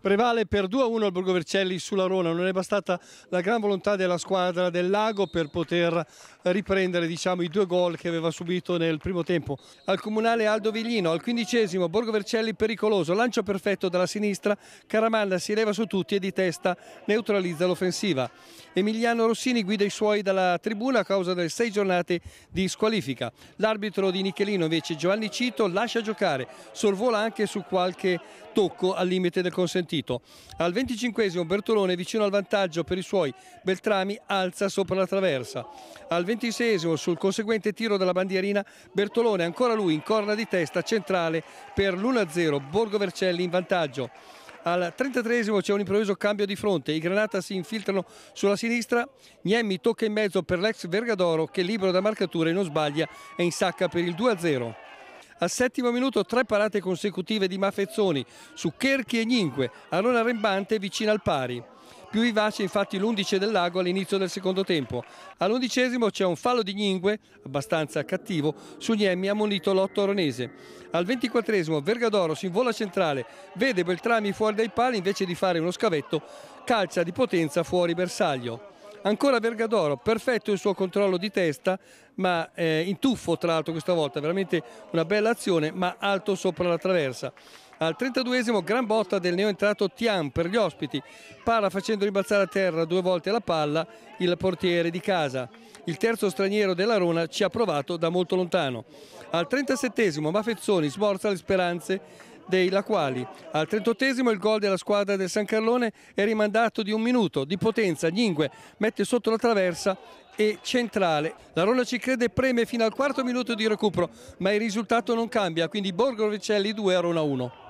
Prevale per 2-1 il Borgo Vercelli sulla Rona, non è bastata la gran volontà della squadra del Lago per poter riprendere diciamo, i due gol che aveva subito nel primo tempo. Al comunale Aldo Viglino, al quindicesimo Borgo Vercelli pericoloso, lancio perfetto dalla sinistra, Caramanda si leva su tutti e di testa neutralizza l'offensiva. Emiliano Rossini guida i suoi dalla tribuna a causa delle sei giornate di squalifica. L'arbitro di Nichelino invece Giovanni Cito lascia giocare, sorvola anche su qualche tocco al limite del consentito sentito. Al 25 Bertolone vicino al vantaggio per i suoi, Beltrami alza sopra la traversa. Al 26 sul conseguente tiro della bandierina Bertolone ancora lui in corna di testa centrale per l'1-0 Borgo Vercelli in vantaggio. Al 33 c'è un improvviso cambio di fronte, i Granata si infiltrano sulla sinistra, Niemmi tocca in mezzo per l'ex Vergadoro che libero da marcature non sbaglia e insacca per il 2-0. Al settimo minuto tre parate consecutive di Maffezzoni su Cherchi e Gninque, a non arrembante vicino al pari. Più vivace infatti l'11 del Lago all'inizio del secondo tempo. All'undicesimo c'è un fallo di Gningue, abbastanza cattivo, su Niemmi ammonito l'otto oronese. Al ventiquattresimo Vergadoro si invola centrale, vede Beltrami fuori dai pali invece di fare uno scavetto, calcia di potenza fuori bersaglio. Ancora Vergadoro, perfetto il suo controllo di testa, ma eh, in tuffo tra l'altro questa volta, veramente una bella azione, ma alto sopra la traversa. Al 32esimo gran botta del neoentrato Tian per gli ospiti, para facendo rimbalzare a terra due volte la palla il portiere di casa. Il terzo straniero della Rona ci ha provato da molto lontano. Al 37esimo Mafezzoni smorza le speranze dei Laquali. Al 38 il gol della squadra del San Carlone è rimandato di un minuto. Di potenza, Gningue mette sotto la traversa e centrale. La Rolla ci crede e preme fino al quarto minuto di recupero, ma il risultato non cambia, quindi Borgo Vicelli 2 a Rona 1.